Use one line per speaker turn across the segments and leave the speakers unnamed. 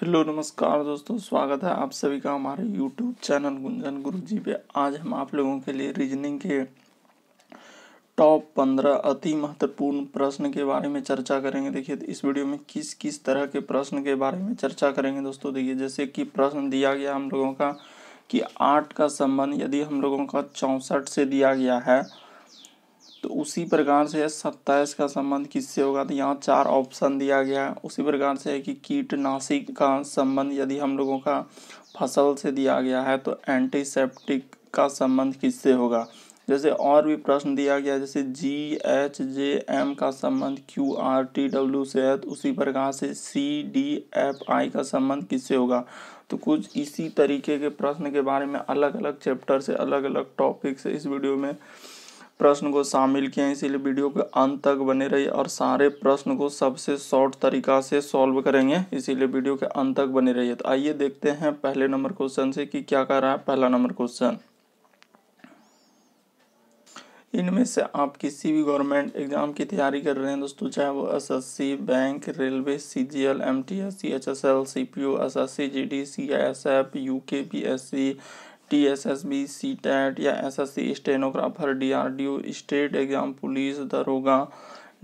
hello नमस्कार दोस्तों स्वागत है आप सभी का हमारे यूट्यूब चैनल गुंजन गुरु जी पे आज हम आप लोगों के लिए रीजनिंग के टॉप पंद्रह अति महत्वपूर्ण प्रश्न के बारे में चर्चा करेंगे देखिए इस वीडियो में किस किस तरह के प्रश्न के बारे में चर्चा करेंगे दोस्तों देखिए जैसे कि प्रश्न दिया गया हम लोगों का कि आठ का संबंध यदि हम लोगों का चौंसठ से दिया गया है तो उसी प्रकार से सत्ताईस का संबंध किससे होगा तो यहाँ चार ऑप्शन दिया गया है उसी प्रकार से है कि कीटनाशिक का संबंध यदि हम लोगों का फसल से दिया गया है तो एंटीसेप्टिक का संबंध किससे होगा जैसे और भी प्रश्न दिया गया जैसे जी एच जे एम का संबंध क्यू आर टी डब्ल्यू से है तो उसी प्रकार से सी डी एफ आई का संबंध किससे होगा तो कुछ इसी तरीके के प्रश्न के बारे में अलग अलग चैप्टर से अलग अलग टॉपिक से इस वीडियो में प्रश्न को शामिल किए इसीलिए वीडियो के अंत तक बने रहिए और सारे प्रश्न को सबसे शॉर्ट तरीका से सॉल्व करेंगे इसीलिए वीडियो के अंत तक बने रहिए तो आइए देखते हैं पहले नंबर क्वेश्चन से कि क्या कह रहा है पहला नंबर क्वेश्चन इनमें से आप किसी भी गवर्नमेंट एग्ज़ाम की तैयारी कर रहे हैं दोस्तों चाहे वो SSC bank railway CGL MTS CHSL CPU SSC GD CISF UK PSC T S S B C TET या S S C stenographer D R D O state exam police दरोगा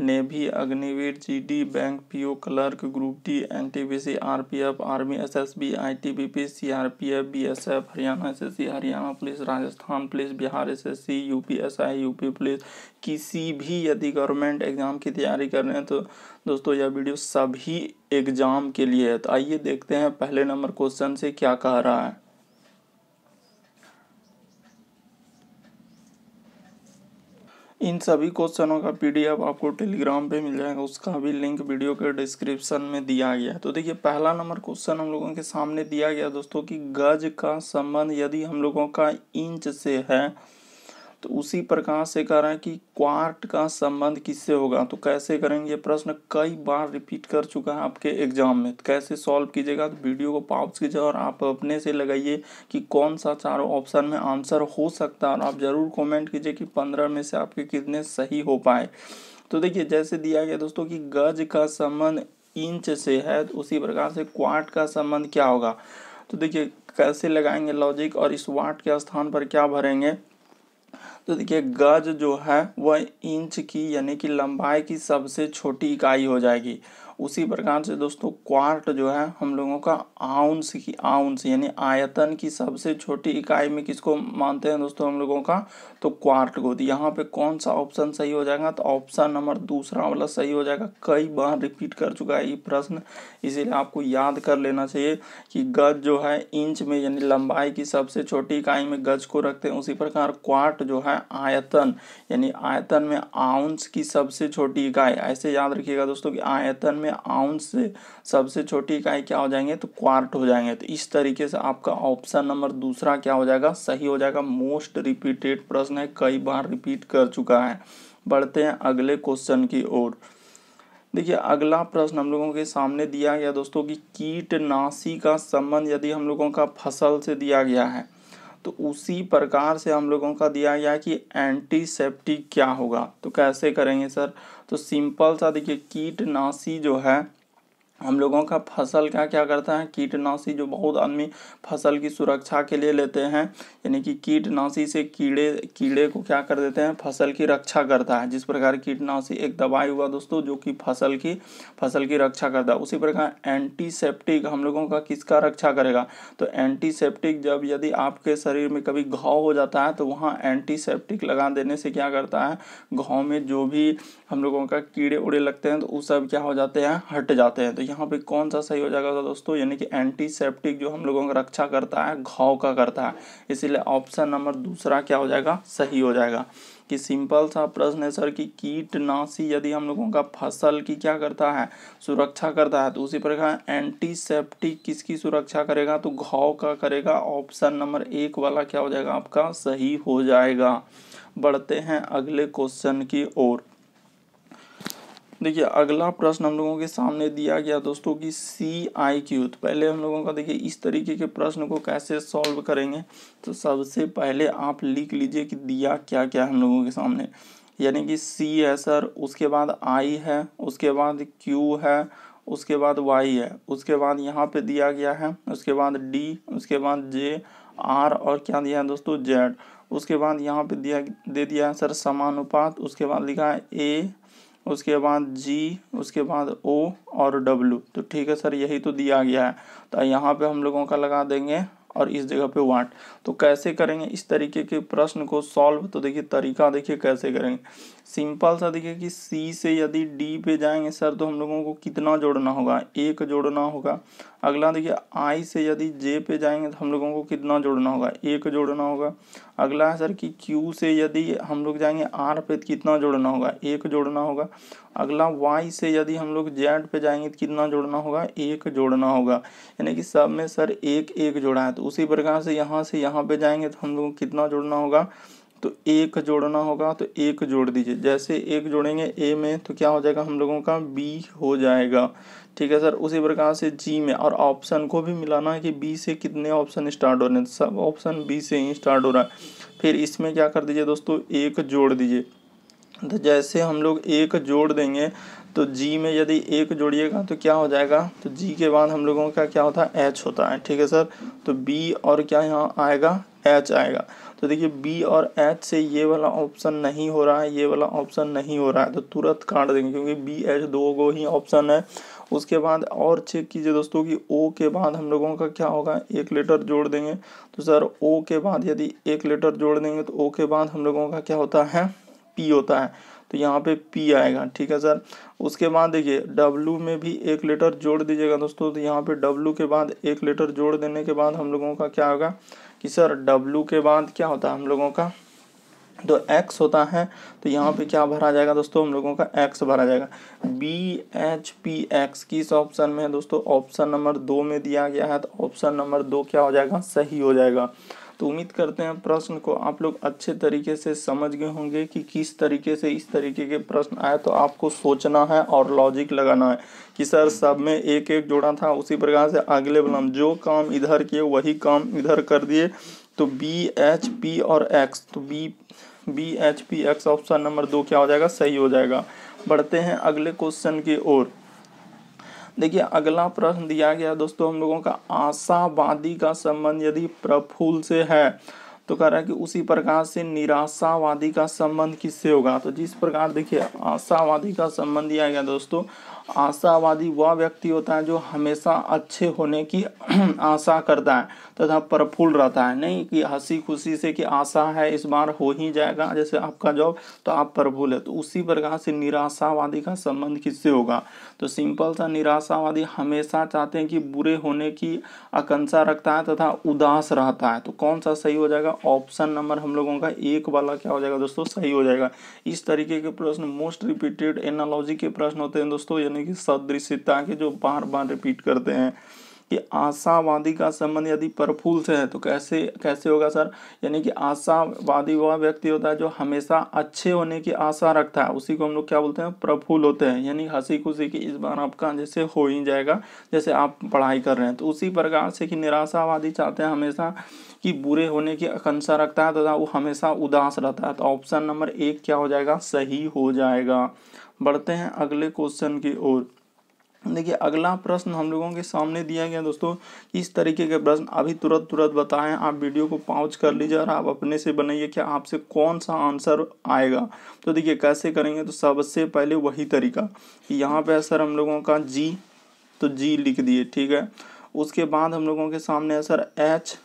ने भी Agniveer G D bank P O clerk group D N T B C R P F army S S B I T B P C R P F B S F Haryana S S C Haryana police Rajasthan police Bihar S S C U P S I U P police किसी भी यदि government exam की तैयारी कर रहे हैं तो दोस्तों यह वीडियो सभी एग्ज़ाम के लिए है तो आइए देखते हैं पहले नंबर क्वेश्चन से क्या कह रहा है इन सभी क्वेश्चनों का पीडीएफ आपको टेलीग्राम पे मिल जाएगा उसका भी लिंक वीडियो के डिस्क्रिप्शन में दिया गया है तो देखिए पहला नंबर क्वेश्चन हम लोगों के सामने दिया गया दोस्तों कि गज का संबंध यदि हम लोगों का इंच से है तो उसी प्रकार से कह रहे हैं कि क्वार्ट का संबंध किससे होगा तो कैसे करेंगे प्रश्न कई बार रिपीट कर चुका है आपके एग्जाम में तो कैसे सॉल्व कीजिएगा तो वीडियो को पाउस कीजिए और आप अपने से लगाइए कि कौन सा चारों ऑप्शन में आंसर हो सकता है और आप ज़रूर कमेंट कीजिए कि पंद्रह में से आपके कितने सही हो पाए तो देखिए जैसे दिया गया दोस्तों कि गज का संबंध इंच से है तो उसी प्रकार से क्वार्ट का संबंध क्या होगा तो देखिए कैसे लगाएंगे लॉजिक और इस वाट के स्थान पर क्या भरेंगे तो देखिए गज जो है वह इंच की यानी कि लंबाई की सबसे छोटी इकाई हो जाएगी उसी प्रकार से दोस्तों क्वार्ट जो है हम लोगों का आउंस की आउंस यानी आयतन की सबसे छोटी इकाई में किसको मानते हैं दोस्तों हम लोगों का तो क्वार्ट को तो यहाँ पे कौन सा ऑप्शन सही हो जाएगा तो ऑप्शन नंबर दूसरा वाला सही हो जाएगा कई बार रिपीट कर चुका है ये प्रश्न इसीलिए आपको याद कर लेना चाहिए कि गज जो है इंच में यानी लंबाई की सबसे छोटी इकाई में गज को रखते हैं उसी प्रकार क्वार्ट जो है आयतन यानी आयतन में आउंस की सबसे छोटी इकाई ऐसे याद रखिएगा दोस्तों कि आयतन में में आउंस से सबसे छोटी इकाई क्या हो जाएंगे तो क्वार्ट हो जाएंगे तो इस तरीके से आपका ऑप्शन नंबर दूसरा क्या हो जाएगा सही हो जाएगा मोस्ट रिपीटेड प्रश्न है कई बार रिपीट कर चुका है बढ़ते हैं अगले क्वेश्चन की ओर देखिए अगला प्रश्न हम लोगों के सामने दिया गया दोस्तों कि कीटनाशी का संबंध यदि हम लोगों का फसल से दिया गया है तो उसी प्रकार से हम लोगों का दिया गया कि एंटीसेप्टिक क्या होगा तो कैसे करेंगे सर तो सिंपल सा देखिए कीटनाशी जो है हम लोगों का फसल का क्या करता है कीटनाशी जो बहुत आदमी फसल की सुरक्षा के लिए लेते हैं यानी कि कीटनाशी से कीड़े कीड़े को क्या कर देते हैं फसल की रक्षा करता है जिस प्रकार कीटनाशी एक दवाई हुआ दोस्तों जो कि फसल की फसल की रक्षा करता है उसी प्रकार एंटीसेप्टिक हम लोगों का किसका रक्षा करेगा तो एंटीसेप्टिक जब यदि आपके शरीर में कभी घाव हो जाता है तो वहाँ एंटीसेप्टिक लगा देने से क्या करता है घाव में जो भी हम लोगों का कीड़े उड़े लगते हैं तो वो सब क्या हो जाते हैं हट जाते हैं तो यहाँ पे कौन सा सही हो जाएगा तो दोस्तों यानी कि एंटीसेप्टिक जो हम लोगों का रक्षा करता है घाव का करता है इसीलिए ऑप्शन नंबर दूसरा क्या हो जाएगा सही हो जाएगा कि सिंपल सा प्रश्न है सर कि कीटनाशी यदि हम लोगों का फसल की क्या करता है सुरक्षा करता है तो उसी प्रकार एंटीसेप्टिक किसकी सुरक्षा करेगा तो घाव का करेगा ऑप्शन नंबर एक वाला क्या हो जाएगा आपका सही हो जाएगा बढ़ते हैं अगले क्वेश्चन की ओर देखिए अगला प्रश्न हम लोगों के सामने दिया गया दोस्तों कि सी आई क्यू तो पहले हम लोगों का देखिए इस तरीके के प्रश्न को कैसे सॉल्व करेंगे तो सबसे पहले आप लिख लीजिए कि दिया क्या क्या हम लोगों के सामने यानी कि सी है सर उसके बाद आई है उसके बाद क्यू है उसके बाद वाई है उसके बाद यहाँ पे दिया गया है उसके बाद डी उसके बाद जे आर और क्या दिया है दोस्तों जेड उसके बाद यहाँ पे दिया दे दिया है सर समानुपात उसके बाद लिखा है ए उसके बाद जी उसके बाद ओ और डब्ल्यू तो ठीक है सर यही तो दिया गया है तो यहाँ पे हम लोगों का लगा देंगे और इस जगह पे वाट तो कैसे करेंगे इस तरीके के प्रश्न को सॉल्व तो देखिए तरीका देखिए कैसे करेंगे सिंपल सा देखिए कि सी से यदि डी पे जाएंगे सर तो हम लोगों को कितना जोड़ना होगा एक जोड़ना होगा अगला देखिए आई से यदि जे पे जाएंगे तो हम लोगों को कितना जोड़ना होगा एक जोड़ना होगा अगला है सर कि क्यू से यदि हम लोग जाएंगे आर पे तो कितना जोड़ना होगा एक जोड़ना होगा अगला वाई से यदि हम लोग जेड पे जाएंगे तो कितना जोड़ना होगा एक जोड़ना होगा यानी कि सब में सर एक एक जोड़ा है तो उसी प्रकार से यहाँ से यहाँ पे जाएंगे तो हम लोग को कितना जोड़ना होगा तो एक जोड़ना होगा तो एक जोड़ दीजिए जैसे एक जोड़ेंगे ए में तो क्या हो जाएगा हम लोगों का बी हो जाएगा ठीक है सर उसी प्रकार से जी में और ऑप्शन को भी मिलाना है कि बी से कितने ऑप्शन स्टार्ट हो रहे हैं सब ऑप्शन बी से ही स्टार्ट हो रहा है फिर इसमें क्या कर दीजिए दोस्तों एक जोड़ दीजिए तो जैसे हम लोग एक जोड़ देंगे तो जी में यदि एक जोड़िएगा तो क्या हो जाएगा तो जी के बाद हम लोगों का क्या होता है एच होता है ठीक है सर तो बी और क्या यहाँ आएगा एच आएगा तो देखिए बी और एच से ये वाला ऑप्शन नहीं हो रहा है ये वाला ऑप्शन नहीं हो रहा है तो तुरंत काट देंगे क्योंकि बी एच दो गो ही ऑप्शन है उसके बाद और चेक कीजिए दोस्तों कि ओ के बाद हम लोगों का क्या होगा एक लेटर जोड़ देंगे तो सर ओ के बाद यदि एक लेटर जोड़ देंगे तो ओ के बाद हम लोगों का क्या होता है पी होता है तो यहाँ पे पी आएगा ठीक है सर उसके बाद देखिए डब्लू में भी एक लेटर जोड़ दीजिएगा दोस्तों तो यहाँ पे डब्लू के बाद एक लेटर जोड़ देने के बाद हम लोगों का क्या होगा कि सर डब्लू के बाद क्या होता है हम लोगों का तो एक्स होता है तो यहाँ पे क्या भरा जाएगा दोस्तों हम लोगों का एक्स भरा जाएगा बी एच पी एक्स किस ऑप्शन में है दोस्तों ऑप्शन नंबर दो में दिया गया है तो ऑप्शन नंबर दो क्या हो जाएगा सही हो जाएगा तो उम्मीद करते हैं प्रश्न को आप लोग अच्छे तरीके से समझ गए होंगे कि किस तरीके से इस तरीके के प्रश्न आए तो आपको सोचना है और लॉजिक लगाना है कि सर सब में एक एक जोड़ा था उसी प्रकार से अगले वाला जो काम इधर किए वही काम इधर कर दिए तो बी एच पी और एक्स तो B B H P X option number दो क्या हो जाएगा सही हो जाएगा बढ़ते हैं अगले क्वेश्चन की ओर देखिए अगला प्रश्न दिया गया दोस्तों हम लोगों का आशावादी का संबंध यदि प्रफुल्ल से है तो कह रहा है कि उसी प्रकार से निराशावादी का संबंध किससे होगा तो जिस प्रकार देखिए आशावादी का संबंध दिया गया दोस्तों आशावादी वह व्यक्ति होता है जो हमेशा अच्छे होने की आशा करता है तथा प्रफुल्ल रहता है नहीं कि हंसी खुशी से कि आशा है इस बार हो ही जाएगा जैसे आपका जॉब तो आप प्रफुल है तो उसी प्रकार से निराशावादी का संबंध किससे होगा तो सिंपल सा निराशावादी हमेशा चाहते हैं कि बुरे होने की आकांक्षा रखता है तथा उदास रहता है तो कौन सा सही हो जाएगा ऑप्शन नंबर हम लोगों का एक वाला क्या हो जाएगा दोस्तों सही हो जाएगा इस तरीके के प्रश्न मोस्ट रिपीटेड एनालॉजी के प्रश्न होते हैं दोस्तों यानी कि सदृश्यता के जो बार बार रिपीट करते हैं कि आशावादी का संबंध यदि प्रफुल से है तो कैसे कैसे होगा सर यानी कि आशावादी वह व्यक्ति होता है जो हमेशा अच्छे होने की आशा रखता है उसी को हम लोग क्या बोलते हैं प्रफुल्ल होते हैं यानी हंसी खुशी की इस बार आपका जैसे हो ही जाएगा जैसे आप पढ़ाई कर रहे हैं तो उसी प्रकार से कि निराशावादी चाहते हैं हमेशा कि बुरे होने की आकांक्षा रखता है तथा वो हमेशा उदास रहता है तो ऑप्शन नंबर एक क्या हो जाएगा सही हो जाएगा बढ़ते हैं अगले क्वेश्चन की ओर देखिए अगला प्रश्न हम लोगों के सामने दिया गया दोस्तों इस तरीके के प्रश्न अभी तुरंत तुरंत बताएं आप वीडियो को पॉज कर लीजिए और आप अपने से बनाइए कि आपसे कौन सा आंसर आएगा तो देखिए कैसे करेंगे तो सबसे पहले वही तरीका कि यहाँ पे सर हम लोगों का जी तो जी लिख दिए ठीक है उसके बाद हम लोगों के सामने है सर एच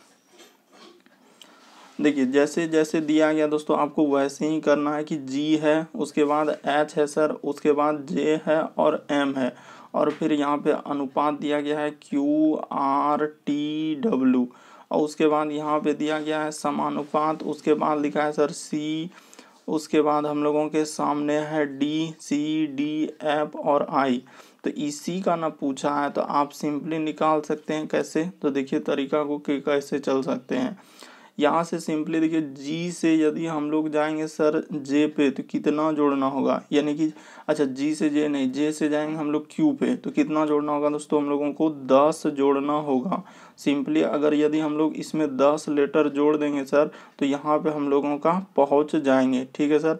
देखिए जैसे जैसे दिया गया दोस्तों आपको वैसे ही करना है कि जी है उसके बाद एच है सर उसके बाद जे है और एम है और फिर यहाँ पे अनुपात दिया गया है क्यू आर टी डब्ल्यू और उसके बाद यहाँ पे दिया गया है समानुपात उसके बाद लिखा है सर सी उसके बाद हम लोगों के सामने है डी सी डी एफ और आई तो ई सी का ना पूछा है तो आप सिंपली निकाल सकते हैं कैसे तो देखिए तरीका को कैसे चल सकते हैं यहाँ से सिंपली देखिए जी से यदि हम लोग जाएंगे सर जे पे तो कितना जोड़ना होगा यानी कि अच्छा जी से जे नहीं जे से जाएंगे हम लोग क्यू पे तो कितना जोड़ना होगा दोस्तों हम लोगों को दस जोड़ना होगा सिंपली अगर यदि हम लोग इसमें दस लेटर जोड़ देंगे सर तो यहाँ पे हम लोगों का पहुँच जाएंगे ठीक है सर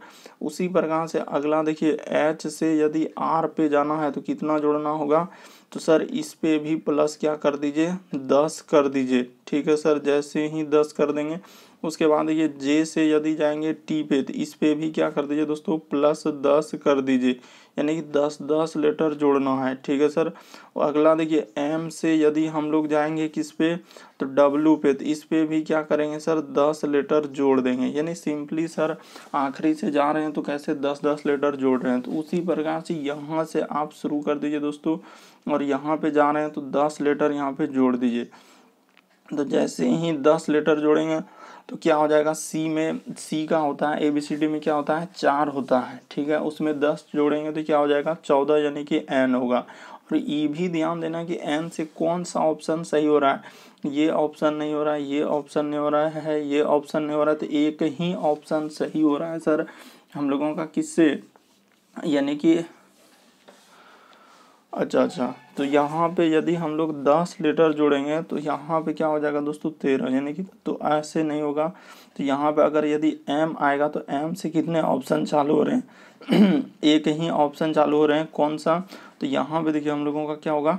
उसी प्रकार से अगला देखिए एच से यदि आर पे जाना है तो कितना जोड़ना होगा तो सर इस पे भी प्लस क्या कर दीजिए दस कर दीजिए ठीक है सर जैसे ही दस कर देंगे उसके बाद ये जे से यदि जाएंगे टी पे तो इस पे भी क्या कर दीजिए दोस्तों प्लस दस कर दीजिए यानी कि दस दस लेटर जोड़ना है ठीक है सर अगला देखिए एम से यदि हम लोग जाएंगे किस पे तो डब्लू पे तो इस पे भी क्या करेंगे सर दस लेटर जोड़ देंगे यानी सिंपली सर आखिरी से जा रहे हैं तो कैसे दस दस लेटर जोड़ रहे हैं तो उसी प्रकार से यहाँ से आप शुरू कर दीजिए दोस्तों और यहाँ पर जा रहे हैं तो दस लेटर यहाँ पर जोड़ दीजिए तो जैसे ही दस लेटर जोड़ेंगे तो क्या हो जाएगा सी में सी का होता है ए बी सी डी में क्या होता है चार होता है ठीक है उसमें दस जोड़ेंगे तो क्या हो जाएगा चौदह यानी कि एन होगा और ये e भी ध्यान देना कि एन से कौन सा ऑप्शन सही हो रहा है ये ऑप्शन नहीं हो रहा है ये ऑप्शन नहीं हो रहा है ये ऑप्शन नहीं हो रहा है तो एक ही ऑप्शन सही हो रहा है सर हम लोगों का किससे यानी कि अच्छा अच्छा तो यहाँ पे यदि हम लोग दस लीटर जोड़ेंगे तो यहाँ पे क्या हो जाएगा दोस्तों तेरह यानी कि तो ऐसे नहीं होगा तो यहाँ पे अगर यदि एम आएगा तो एम से कितने ऑप्शन चालू हो रहे हैं एक ही ऑप्शन चालू हो रहे हैं कौन सा तो यहाँ पे देखिए हम लोगों का क्या होगा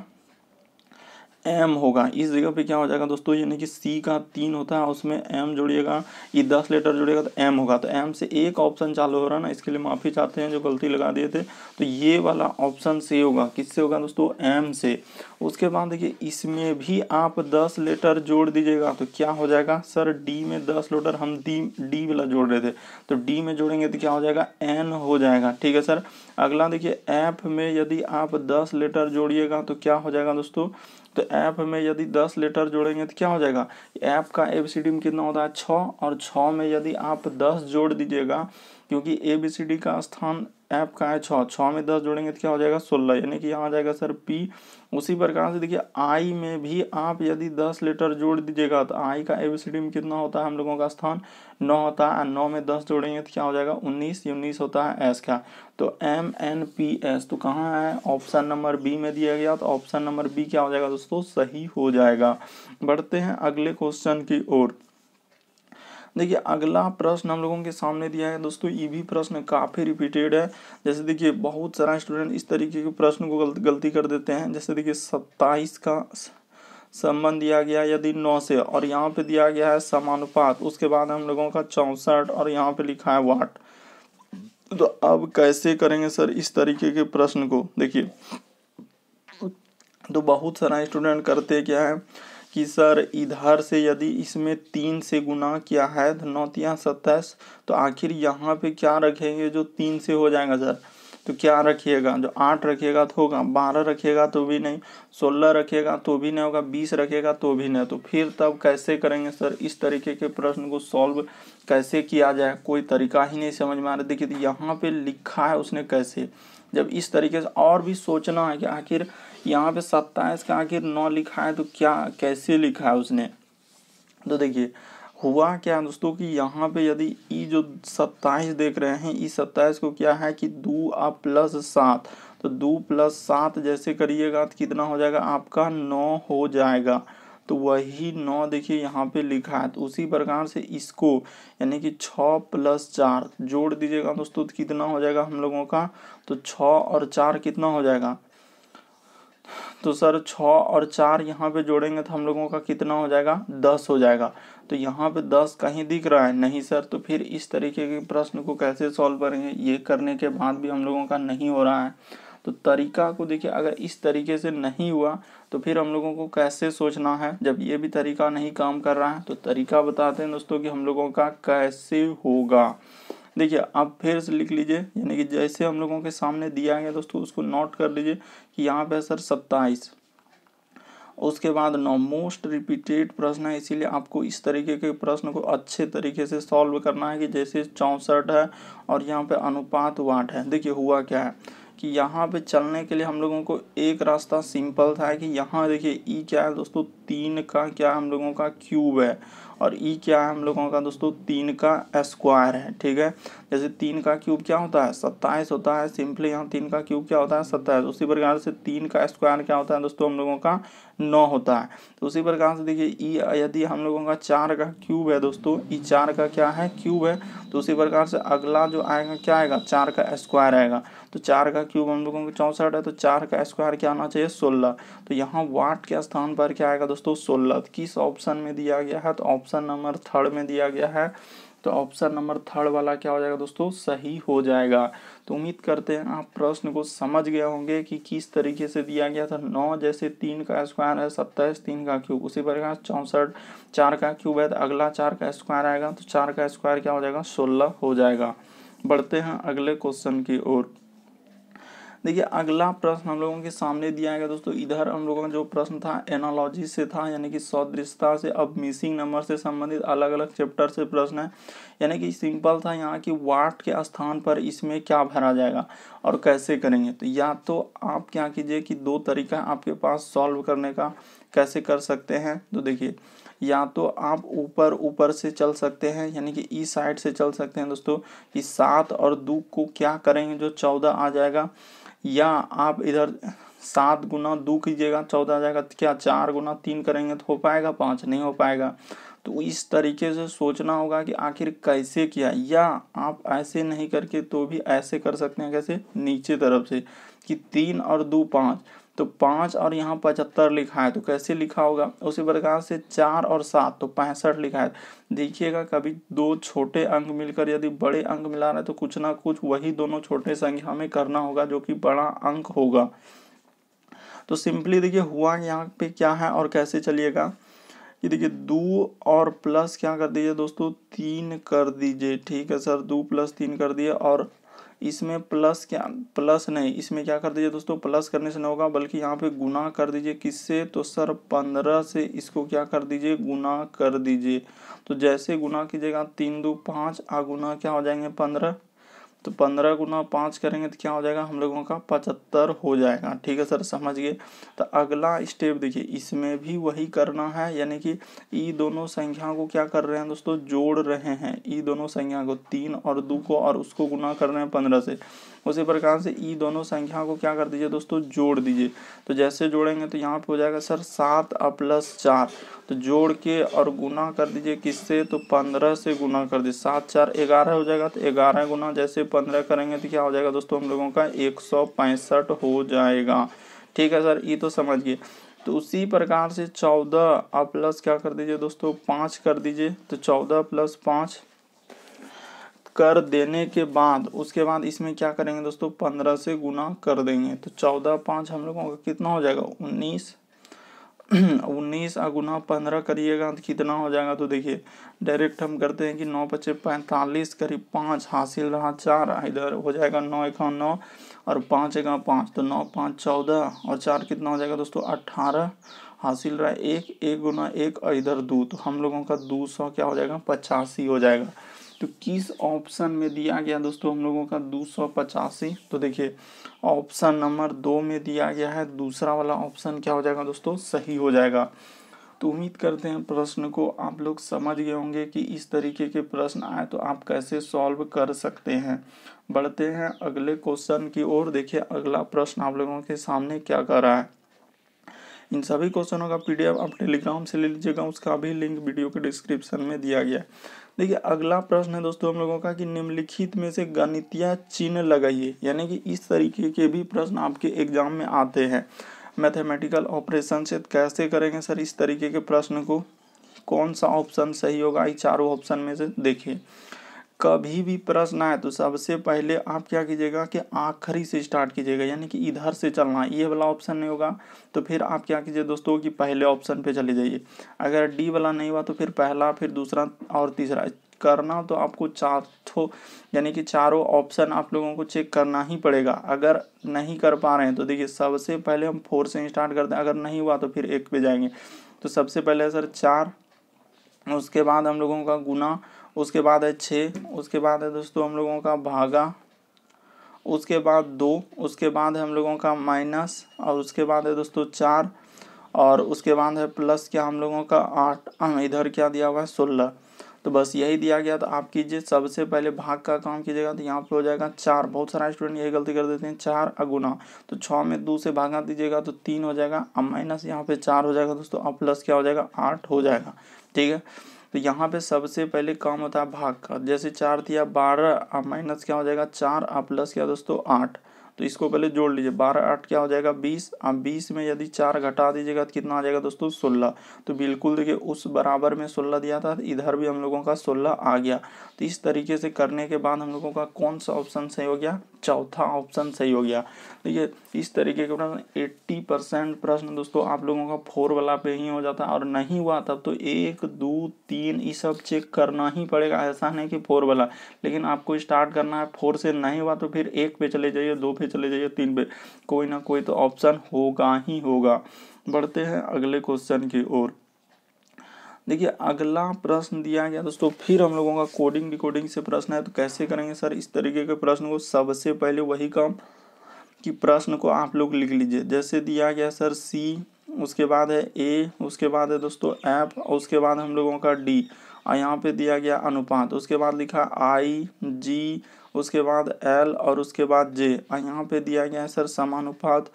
एम होगा इस जगह पे क्या हो जाएगा दोस्तों यानी कि सी का तीन होता है उसमें एम जोड़िएगा ये दस लेटर जोड़िएगा तो एम होगा तो एम से एक ऑप्शन चालू हो रहा है ना इसके लिए माफ़ी चाहते हैं जो गलती लगा दिए थे तो ये वाला ऑप्शन से होगा किससे होगा दोस्तों एम से उसके बाद देखिए इसमें भी आप दस लेटर जोड़ दीजिएगा तो क्या हो जाएगा सर डी में दस लेटर हम डी डी वाला जोड़ रहे थे तो डी में जोड़ेंगे तो क्या हो जाएगा एन हो जाएगा ठीक है सर अगला देखिए एफ में यदि आप दस लेटर जोड़िएगा तो क्या हो जाएगा दोस्तों तो ऐप में यदि दस लेटर जोड़ेंगे तो क्या हो जाएगा ऐप का डी में कितना होता है छः और छः में यदि आप दस जोड़ दीजिएगा क्योंकि ए बी सी डी का स्थान एफ का है छः छः में दस जोड़ेंगे तो क्या हो जाएगा सोलह यानी कि यहाँ आ जाएगा सर पी उसी प्रकार से देखिए आई में भी आप यदि दस लेटर जोड़ दीजिएगा तो आई का ए बी सी डी में कितना होता है हम लोगों का स्थान नौ होता है नौ में दस जोड़ेंगे तो क्या हो जाएगा उन्नीस उन्नीस होता है एस का तो एम एन पी एस तो कहाँ है ऑप्शन नंबर बी में दिया गया तो ऑप्शन नंबर बी क्या हो जाएगा दोस्तों सही हो जाएगा बढ़ते हैं अगले क्वेश्चन की ओर देखिए अगला प्रश्न हम लोगों के सामने दिया है दोस्तों ये भी प्रश्न काफ़ी रिपीटेड है जैसे देखिए बहुत सारा स्टूडेंट इस तरीके के प्रश्न को गलत गलती कर देते हैं जैसे देखिए सत्ताईस का संबंध दिया गया यदि नौ से और यहाँ पे दिया गया है समानुपात उसके बाद हम लोगों का चौंसठ और यहाँ पे लिखा है वाट तो अब कैसे करेंगे सर इस तरीके के प्रश्न को देखिए तो बहुत सारा स्टूडेंट करते क्या है कि सर इधर से यदि इसमें तीन से गुना किया है तो नौतिया सत्ताईस तो आखिर यहाँ पे क्या रखेंगे जो तीन से हो जाएगा सर तो क्या रखिएगा जो आठ रखिएगा तो होगा बारह रखिएगा तो भी नहीं सोलह रखिएगा तो भी नहीं होगा बीस रखिएगा तो भी नहीं तो फिर तब कैसे करेंगे सर इस तरीके के प्रश्न को सॉल्व कैसे किया जाए कोई तरीका ही नहीं समझ में आ रहा देखिए तो यहाँ पे लिखा है उसने कैसे जब इस तरीके से और भी सोचना है कि आखिर यहाँ पे सत्ताईस का आखिर नौ लिखा है तो क्या कैसे लिखा है उसने तो देखिए हुआ क्या दोस्तों कि यहाँ पे यदि ई जो सत्ताईस देख रहे हैं ई सत्ताईस को क्या है कि दो आ प्लस सात तो दो प्लस सात जैसे करिएगा तो कितना हो जाएगा आपका नौ हो जाएगा तो वही नौ देखिए यहाँ पे लिखा है तो उसी प्रकार से इसको यानी कि छः प्लस चार जोड़ दीजिएगा दोस्तों तो कितना हो जाएगा हम लोगों का तो छः और चार कितना हो जाएगा तो सर छः और चार यहाँ पे जोड़ेंगे तो हम लोगों का कितना हो जाएगा दस हो जाएगा तो यहाँ पे दस कहीं दिख रहा है नहीं सर तो फिर इस तरीके के प्रश्न को कैसे सॉल्व करेंगे ये करने के बाद भी हम लोगों का नहीं हो रहा है तो तरीका को देखिए अगर इस तरीके से नहीं हुआ तो फिर हम लोगों को कैसे सोचना है जब ये भी तरीका नहीं काम कर रहा है तो तरीका बताते हैं दोस्तों कि हम लोगों का कैसे होगा देखिए आप फिर से लिख लीजिए यानी कि जैसे हम लोगों के सामने दिया गया दोस्तों उसको नोट कर लीजिए कि यहाँ पे सर सत्ताईस उसके बाद नो मोस्ट रिपीटेड प्रश्न है इसीलिए आपको इस तरीके के प्रश्न को अच्छे तरीके से सॉल्व करना है कि जैसे चौंसठ है और यहाँ पे अनुपात वाट है देखिए हुआ क्या है कि यहाँ पे चलने के लिए हम लोगों को एक रास्ता सिंपल था कि यहाँ देखिए ई e क्या है दोस्तों तीन का क्या हम लोगों का क्यूब है और ई e क्या है हम लोगों का दोस्तों तीन का स्क्वायर है ठीक है जैसे तीन का क्यूब क्या होता है सत्ताईस होता है सिंपली यहाँ तीन का क्यूब क्या होता है सत्ताईस उसी प्रकार से तीन का स्क्वायर क्या होता है दोस्तों हम लोगों का नौ होता है तो उसी प्रकार से देखिए ई e यदि हम लोगों का चार का क्यूब है दोस्तों ई चार का क्या है क्यूब है तो उसी प्रकार से अगला जो आएगा क्या आएगा चार का स्क्वायर आएगा तो चार का क्यूब हम लोगों को चौंसठ है तो चार का स्क्वायर क्या आना चाहिए सोलह तो यहाँ वाट के स्थान पर क्या आएगा दोस्तों सोलह तो किस ऑप्शन में दिया गया है तो ऑप्शन नंबर थर्ड में दिया गया है तो ऑप्शन नंबर थर्ड वाला क्या हो जाएगा दोस्तों सही हो जाएगा तो उम्मीद करते हैं आप प्रश्न को समझ गए होंगे कि किस तरीके से दिया गया था नौ जैसे तीन का स्क्वायर है सत्ताईस तीन का क्यूब उसी प्रकार चौंसठ चार का क्यूब है तो अगला चार का स्क्वायर आएगा तो चार का स्क्वायर क्या हो जाएगा सोलह हो जाएगा बढ़ते हैं अगले क्वेश्चन की ओर देखिए अगला प्रश्न हम लोगों के सामने दिया गया दोस्तों इधर हम लोगों का जो प्रश्न था एनालॉजी से था यानी कि सदृशता से अब मिसिंग नंबर से संबंधित अलग अलग चैप्टर से प्रश्न है यानी कि सिंपल था यहाँ कि वाट के स्थान पर इसमें क्या भरा जाएगा और कैसे करेंगे तो या तो आप क्या कीजिए कि दो तरीका आपके पास सॉल्व करने का कैसे कर सकते हैं तो देखिए या तो आप ऊपर ऊपर से चल सकते हैं यानी कि ई साइड से चल सकते हैं दोस्तों कि सात और दो को क्या करेंगे जो चौदह आ जाएगा या आप इधर सात गुना दो कीजिएगा चौदह आ जाएगा क्या चार गुना तीन करेंगे तो हो पाएगा पाँच नहीं हो पाएगा तो इस तरीके से सोचना होगा कि आखिर कैसे किया या आप ऐसे नहीं करके तो भी ऐसे कर सकते हैं कैसे नीचे तरफ से कि तीन और दो पाँच तो पाँच और यहाँ पचहत्तर लिखा है तो कैसे लिखा होगा उसी प्रकार से चार और सात तो पैंसठ लिखा है देखिएगा कभी दो छोटे अंक मिलकर यदि बड़े अंक मिला रहा है तो कुछ ना कुछ वही दोनों छोटे संख्या में करना होगा जो कि बड़ा अंक होगा तो सिंपली देखिए हुआ यहाँ पे क्या है और कैसे चलिएगा ये देखिए दो और प्लस क्या कर दीजिए दोस्तों तीन कर दीजिए ठीक है सर दो प्लस तीन कर दिए और इसमें प्लस क्या प्लस नहीं इसमें क्या कर दीजिए दोस्तों प्लस करने से ना होगा बल्कि यहाँ पे गुना कर दीजिए किससे तो सर पंद्रह से इसको क्या कर दीजिए गुना कर दीजिए तो जैसे गुना कीजिएगा तीन दो पाँच आ गुना क्या हो जाएंगे पंद्रह तो पंद्रह गुना पाँच करेंगे तो क्या हो जाएगा हम लोगों का पचहत्तर हो जाएगा ठीक है सर समझिए तो अगला स्टेप देखिए इसमें भी वही करना है यानी कि ई दोनों संख्याओं को क्या कर रहे हैं दोस्तों जोड़ रहे हैं ये दोनों संख्या को तीन और दो को और उसको गुना कर रहे हैं पंद्रह से उसी प्रकार से ई दोनों संख्या को क्या कर दीजिए दोस्तों जोड़ दीजिए तो जैसे जोड़ेंगे तो यहाँ पे हो जाएगा सर सात प्लस चार तो जोड़ के और गुना कर दीजिए किससे तो पंद्रह से गुना कर दीजिए सात चार ग्यारह हो जाएगा तो ग्यारह गुना जैसे पंद्रह करेंगे तो क्या हो जाएगा दोस्तों हम लोगों का एक सौ पैंसठ हो जाएगा ठीक है सर ये तो समझिए तो उसी प्रकार से चौदह प्लस क्या कर दीजिए दोस्तों पाँच कर दीजिए तो चौदह प्लस पाँच कर देने के बाद उसके बाद इसमें क्या करेंगे दोस्तों पंद्रह से गुना कर देंगे तो चौदह पाँच हम लोगों का कितना हो जाएगा उन्नीस उन्नीस गुना पंद्रह करिएगा तो कितना हो जाएगा तो देखिए डायरेक्ट हम करते हैं कि नौ पच्चे पैंतालीस करीब पाँच हासिल रहा चार इधर हो जाएगा नौ एक नौ और पाँच एक पाँच तो नौ पाँच चौदह और चार कितना हो जाएगा दोस्तों अट्ठारह हासिल रहा एक एक गुना एक और इधर दो तो हम लोगों का दो सौ क्या हो जाएगा पचासी हो जाएगा तो किस ऑप्शन में दिया गया दोस्तों हम लोगों का दो सौ पचासी तो देखिए ऑप्शन नंबर दो में दिया गया है दूसरा वाला ऑप्शन क्या हो जाएगा दोस्तों सही हो जाएगा तो उम्मीद करते हैं प्रश्न को आप लोग समझ गए होंगे कि इस तरीके के प्रश्न आए तो आप कैसे सॉल्व कर सकते हैं बढ़ते हैं अगले क्वेश्चन की ओर देखिए अगला प्रश्न आप लोगों के सामने क्या कर रहा है इन सभी क्वेश्चनों का पीडीएफ आप टेलीग्राम से ले लीजिएगा उसका भी लिंक वीडियो के डिस्क्रिप्शन में दिया गया है देखिए अगला प्रश्न है दोस्तों हम लोगों का कि निम्नलिखित में से गणितीय चिन्ह लगाइए यानी कि इस तरीके के भी प्रश्न आपके एग्जाम में आते हैं मैथमेटिकल ऑपरेशन से कैसे करेंगे सर इस तरीके के प्रश्न को कौन सा ऑप्शन सही होगा ये चारों ऑप्शन में से देखिए कभी भी प्रश्न आए तो सबसे पहले आप क्या कीजिएगा कि आखिरी से स्टार्ट कीजिएगा यानी कि इधर से चलना ये वाला ऑप्शन नहीं होगा तो फिर आप क्या कीजिए दोस्तों कि पहले ऑप्शन पे चले जाइए अगर डी वाला नहीं हुआ तो फिर पहला फिर दूसरा और तीसरा करना तो आपको चार ठो यानी कि चारों ऑप्शन आप लोगों को चेक करना ही पड़ेगा अगर नहीं कर पा रहे हैं तो देखिए सबसे पहले हम फोर से स्टार्ट करते हैं अगर नहीं हुआ तो फिर एक पे जाएंगे तो सबसे पहले सर चार उसके बाद हम लोगों का गुना उसके बाद है छः उसके बाद है दोस्तों हम लोगों का भागा उसके बाद दो उसके बाद है हम लोगों का माइनस और उसके बाद है दोस्तों चार और उसके बाद है प्लस क्या हम लोगों का आठ हाँ, इधर क्या दिया हुआ है सोलह तो बस यही दिया गया तो आप कीजिए सबसे पहले भाग का काम कीजिएगा तो यहाँ पर हो जाएगा चार बहुत सारा स्टूडेंट यही गलती कर देते हैं चार अगुना तो छः में दो से भागा दीजिएगा तो तीन हो जाएगा अब माइनस यहाँ पे चार हो जाएगा दोस्तों अब प्लस क्या हो जाएगा आठ हो जाएगा ठीक है तो यहाँ पे सबसे पहले काम होता है भाग का जैसे चार दिया बारह माइनस क्या हो जाएगा चार और प्लस क्या दोस्तों आठ तो इसको पहले जोड़ लीजिए बारह आठ क्या हो जाएगा बीस अब बीस में यदि चार घटा दीजिएगा तो कितना आ जाएगा दोस्तों सोलह तो बिल्कुल देखिए उस बराबर में सोलह दिया था इधर भी हम लोगों का सोलह आ गया तो इस तरीके से करने के बाद हम लोगों का कौन सा ऑप्शन सही हो गया चौथा ऑप्शन सही हो गया देखिए इस तरीके के प्रश्न एट्टी परसेंट प्रश्न दोस्तों आप लोगों का फोर वाला पे ही हो जाता है और नहीं हुआ तब तो एक दो तीन ये सब चेक करना ही पड़ेगा ऐसा नहीं कि फोर वाला लेकिन आपको स्टार्ट करना है फोर से नहीं हुआ तो फिर एक पे चले जाइए दो पे पे चले जाइए तीन पे कोई ना कोई तो ऑप्शन होगा ही होगा बढ़ते हैं अगले क्वेश्चन की ओर देखिए अगला प्रश्न दिया गया दोस्तों फिर हम लोगों का कोडिंग डिकोडिंग से प्रश्न है तो कैसे करेंगे सर इस तरीके के प्रश्न को सबसे पहले वही काम कि प्रश्न को आप लोग लिख लीजिए जैसे दिया गया सर सी उसके बाद है ए उसके बाद है दोस्तों एफ और उसके बाद हम लोगों का डी और यहाँ पे दिया गया अनुपात उसके बाद लिखा आई जी उसके बाद एल और उसके बाद जे यहाँ पे दिया गया है सर समानुपात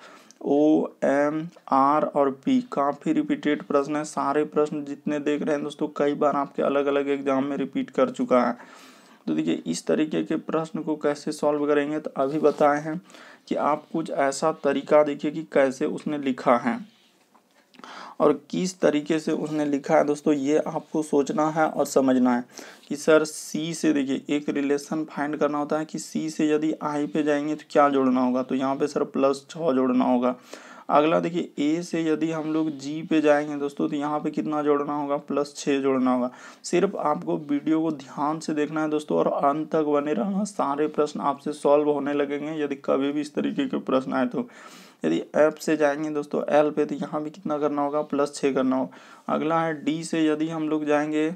ओ एम आर और पी काफ़ी रिपीटेड प्रश्न है सारे प्रश्न जितने देख रहे हैं दोस्तों कई बार आपके अलग अलग एग्जाम में रिपीट कर चुका है तो देखिए इस तरीके के प्रश्न को कैसे सॉल्व करेंगे तो अभी बताए हैं कि आप कुछ ऐसा तरीका देखिए कि कैसे उसने लिखा है और किस तरीके से उसने लिखा है दोस्तों ये आपको सोचना है और समझना है कि सर सी से देखिए एक रिलेशन फाइंड करना होता है कि सी से यदि आई पे जाएंगे तो क्या जोड़ना होगा तो यहाँ पे सर प्लस छः जोड़ना होगा अगला देखिए ए से यदि हम लोग जी पे जाएंगे दोस्तों तो यहाँ पे कितना जोड़ना होगा प्लस छः जोड़ना होगा सिर्फ आपको वीडियो को ध्यान से देखना है दोस्तों और अंत तक बने रहना सारे प्रश्न आपसे सॉल्व होने लगेंगे यदि कभी भी इस तरीके के प्रश्न आए तो यदि एफ से जाएंगे दोस्तों एल पे तो यहाँ भी कितना करना होगा प्लस छः करना होगा अगला है डी से यदि हम लोग जाएंगे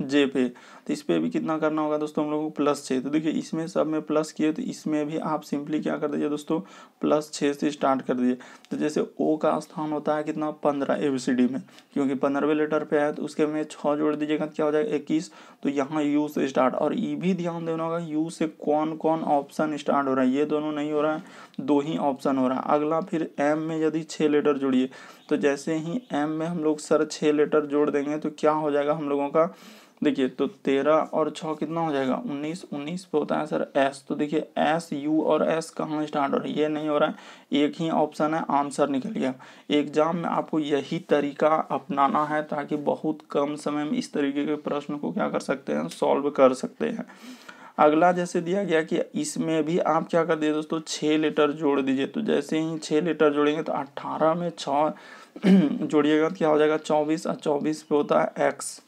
जे पे तो इस पर भी कितना करना होगा दोस्तों हम लोगों को प्लस छः तो देखिए इसमें सब में प्लस किए तो इसमें भी आप सिंपली क्या कर दीजिए दोस्तों प्लस छः से स्टार्ट कर दीजिए तो जैसे ओ का स्थान होता है कितना पंद्रह ए में क्योंकि पंद्रहवें लेटर पर है तो उसके में छः जोड़ दीजिएगा तो क्या हो जाएगा इक्कीस तो यहाँ यू से स्टार्ट और ई भी ध्यान देना होगा यू से कौन कौन ऑप्शन स्टार्ट हो रहा है ये दोनों नहीं हो रहा है दो ही ऑप्शन हो रहा है अगला फिर एम में यदि छः लेटर जोड़िए तो जैसे ही एम में हम लोग सर छः लेटर जोड़ देंगे तो क्या हो जाएगा हम लोगों का देखिए तो तेरह और छः कितना हो जाएगा उन्नीस उन्नीस पे होता है सर एस तो देखिए एस यू और एस कहाँ स्टार्ट हो रहा है ये नहीं हो रहा है एक ही ऑप्शन है आंसर निकल गया एग्जाम में आपको यही तरीका अपनाना है ताकि बहुत कम समय में इस तरीके के प्रश्न को क्या कर सकते हैं सॉल्व कर सकते हैं अगला जैसे दिया गया कि इसमें भी आप क्या कर दिए दोस्तों छः लेटर जोड़ दीजिए तो जैसे ही छः लेटर जोड़ेंगे तो अट्ठारह में छः जोड़िएगा तो क्या हो जाएगा चौबीस और चौबीस पे होता है एक्स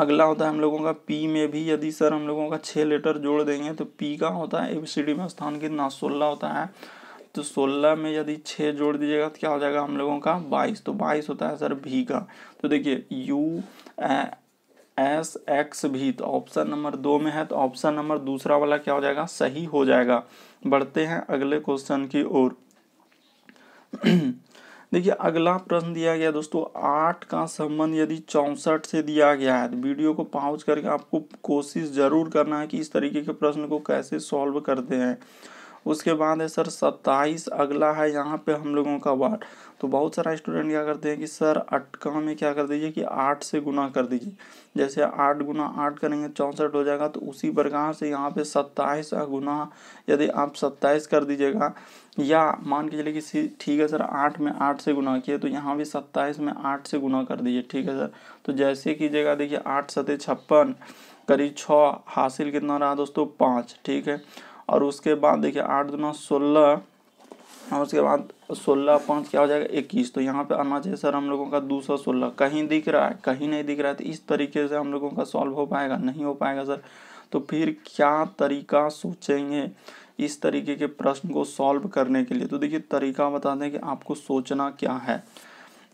अगला होता है हम लोगों का पी में भी यदि सर हम लोगों का छः लेटर जोड़ देंगे तो पी का होता है ए बी सी डी में स्थान कितना सोलह होता है तो सोलह में यदि छः जोड़ दीजिएगा तो क्या हो जाएगा हम लोगों का बाईस तो बाईस होता है सर भी का तो देखिए यू ए, एस एक्स भी तो ऑप्शन नंबर दो में है तो ऑप्शन नंबर दूसरा वाला क्या हो जाएगा सही हो जाएगा बढ़ते हैं अगले क्वेश्चन की ओर देखिए अगला प्रश्न दिया गया दोस्तों आठ का संबंध यदि चौंसठ से दिया गया है तो वीडियो को पहुंच करके आपको कोशिश जरूर करना है कि इस तरीके के प्रश्न को कैसे सॉल्व करते हैं उसके बाद है सर सत्ताईस अगला है यहाँ पे हम लोगों का वाट तो बहुत सारा स्टूडेंट क्या करते हैं कि सर अटका में क्या कर दीजिए कि आठ से गुना कर दीजिए जैसे आठ गुना आठ करेंगे चौंसठ हो जाएगा तो उसी प्रकार से यहाँ पे सत्ताईस गुना यदि आप सत्ताईस कर दीजिएगा या मान के चलिए कि ठीक है सर आठ में आठ से गुना किए तो यहाँ भी सत्ताईस में आठ से गुना कर दीजिए ठीक है सर तो जैसे कीजिएगा देखिए आठ सतह छप्पन करीब छः हासिल कितना रहा दोस्तों पाँच ठीक है और उसके बाद देखिए आठ दुना सोलह और उसके बाद सोलह पाँच क्या हो जाएगा इक्कीस तो यहाँ पे आना चाहिए सर हम लोगों का दो सौ सोलह कहीं दिख रहा है कहीं नहीं दिख रहा है तो इस तरीके से हम लोगों का सॉल्व हो पाएगा नहीं हो पाएगा सर तो फिर क्या तरीका सोचेंगे इस तरीके के प्रश्न को सॉल्व करने के लिए तो देखिए तरीका बता दें कि आपको सोचना क्या है